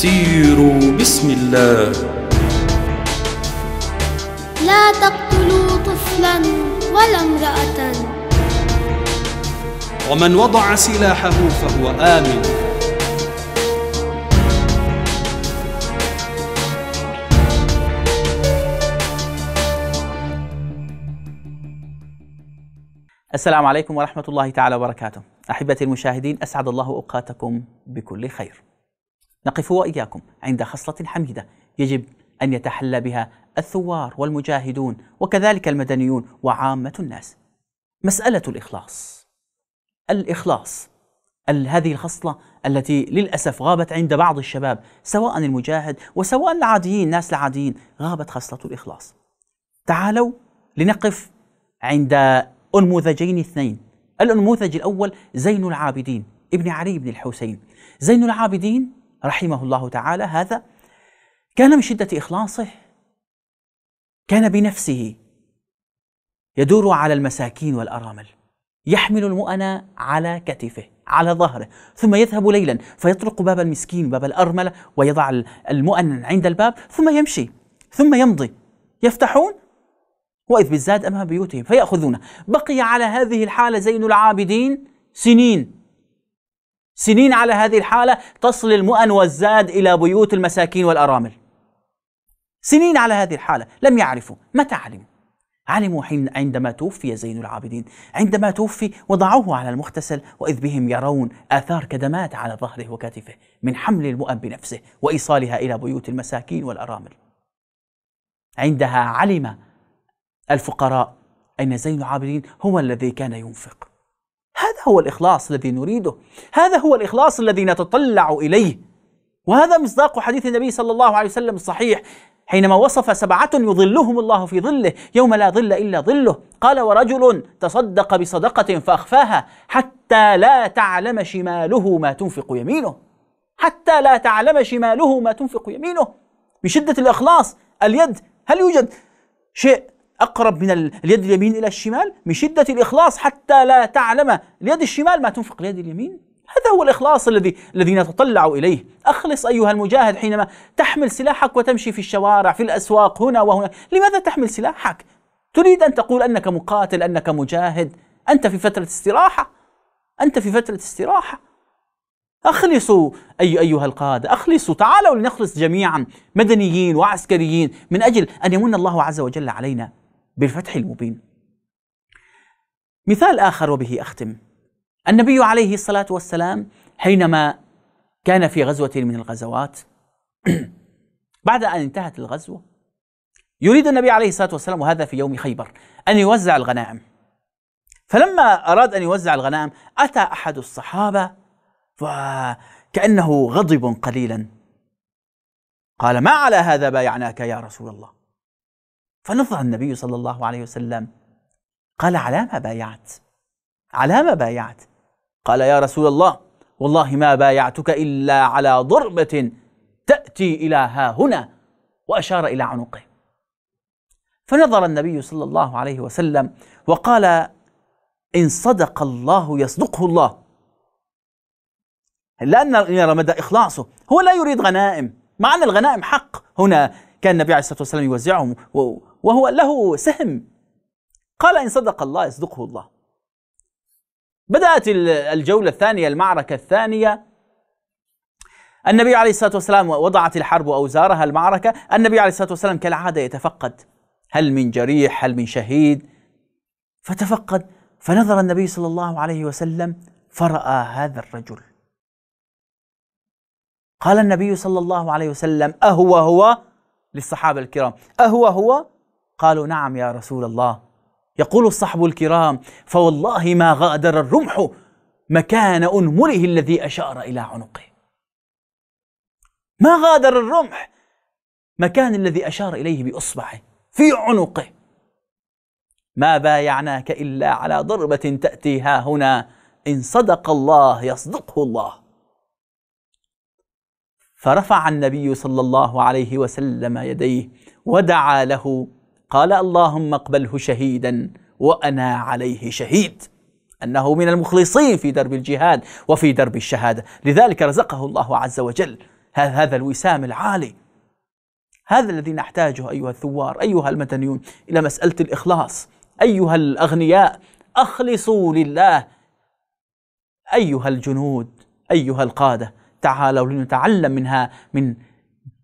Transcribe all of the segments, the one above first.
سيروا بسم الله لا تقتلوا طفلا ولا امرأة ومن وضع سلاحه فهو آمن السلام عليكم ورحمة الله تعالى وبركاته أحبتي المشاهدين أسعد الله أوقاتكم بكل خير نقف وإياكم عند خصلة حميدة يجب أن يتحلى بها الثوار والمجاهدون وكذلك المدنيون وعامة الناس مسألة الإخلاص الإخلاص هذه الخصلة التي للأسف غابت عند بعض الشباب سواء المجاهد وسواء العاديين ناس العاديين غابت خصلة الإخلاص تعالوا لنقف عند أنموذجين اثنين الأنموذج الأول زين العابدين ابن علي بن الحسين زين العابدين رحمه الله تعالى هذا كان من شدة إخلاصه كان بنفسه يدور على المساكين والأرامل يحمل المؤنى على كتفه على ظهره ثم يذهب ليلا فيطرق باب المسكين باب الأرملة ويضع المؤن عند الباب ثم يمشي ثم يمضي يفتحون وإذ بالزاد أمام بيوتهم فيأخذونه بقي على هذه الحالة زين العابدين سنين سنين على هذه الحالة تصل المؤن والزاد إلى بيوت المساكين والأرامل سنين على هذه الحالة لم يعرفوا متى علموا علموا حين عندما توفي زين العابدين عندما توفي وضعوه على المغتسل وإذ بهم يرون آثار كدمات على ظهره وكتفه من حمل المؤن بنفسه وإيصالها إلى بيوت المساكين والأرامل عندها علم الفقراء أن زين العابدين هو الذي كان ينفق هذا هو الإخلاص الذي نريده هذا هو الإخلاص الذي نتطلع إليه وهذا مصداق حديث النبي صلى الله عليه وسلم الصحيح حينما وصف سبعة يظلهم الله في ظله يوم لا ظل إلا ظله قال ورجل تصدق بصدقة فأخفاها حتى لا تعلم شماله ما تنفق يمينه حتى لا تعلم شماله ما تنفق يمينه بشدة الإخلاص اليد هل يوجد شيء أقرب من اليد اليمين إلى الشمال من شدة الإخلاص حتى لا تعلم اليد الشمال ما تنفق اليد اليمين هذا هو الإخلاص الذي الذي نتطلع إليه أخلص أيها المجاهد حينما تحمل سلاحك وتمشي في الشوارع في الأسواق هنا وهنا لماذا تحمل سلاحك؟ تريد أن تقول أنك مقاتل أنك مجاهد أنت في فترة استراحة أنت في فترة استراحة أخلصوا أي أيها القادة أخلصوا تعالوا لنخلص جميعا مدنيين وعسكريين من أجل أن يمن الله عز وجل علينا بالفتح المبين مثال اخر وبه اختم النبي عليه الصلاه والسلام حينما كان في غزوه من الغزوات بعد ان انتهت الغزوه يريد النبي عليه الصلاه والسلام وهذا في يوم خيبر ان يوزع الغنائم فلما اراد ان يوزع الغنائم اتى احد الصحابه فكانه غضب قليلا قال ما على هذا بايعناك يا رسول الله فنظر النبي صلى الله عليه وسلم قال على ما بايعت على ما بايعت قال يا رسول الله والله ما بايعتك إلا على ضربة تأتي إلى ها هنا وأشار إلى عنقه فنظر النبي صلى الله عليه وسلم وقال إن صدق الله يصدقه الله لأن يرى مدى إخلاصه هو لا يريد غنائم مع أن الغنائم حق هنا كان النبي عليه الصلاة والسلام يوزعهم وهو له سهم قال إن صدق الله يصدقه الله بدأت الجولة الثانية المعركة الثانية النبي عليه الصلاة والسلام وضعت الحرب أوزارها المعركة النبي عليه الصلاة والسلام كالعادة يتفقد هل من جريح هل من شهيد فتفقد فنظر النبي صلى الله عليه وسلم فرأى هذا الرجل قال النبي صلى الله عليه وسلم أهو هو للصحابة الكرام أهو هو؟ قالوا نعم يا رسول الله يقول الصحب الكرام فوالله ما غادر الرمح مكان أنمله الذي أشار إلى عنقه ما غادر الرمح مكان الذي أشار إليه بإصبعه في عنقه ما بايعناك إلا على ضربة تأتيها هنا إن صدق الله يصدقه الله فرفع النبي صلى الله عليه وسلم يديه ودعا له قال اللهم اقبله شهيدا وانا عليه شهيد انه من المخلصين في درب الجهاد وفي درب الشهاده لذلك رزقه الله عز وجل هذا الوسام العالي هذا الذي نحتاجه ايها الثوار ايها المدنيون الى مساله الاخلاص ايها الاغنياء اخلصوا لله ايها الجنود ايها القاده تعالوا لنتعلم منها من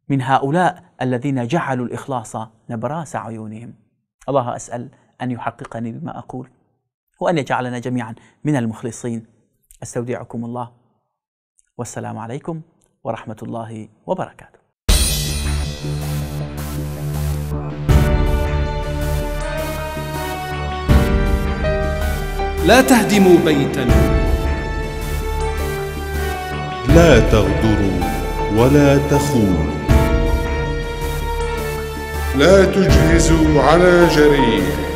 من هؤلاء الذين جعلوا الإخلاص نبراس عيونهم الله أسأل أن يحققني بما أقول وأن يجعلنا جميعا من المخلصين أستودعكم الله والسلام عليكم ورحمة الله وبركاته لا تهدموا بيتا لا تغدروا ولا تخونوا لا تجهزوا على جريح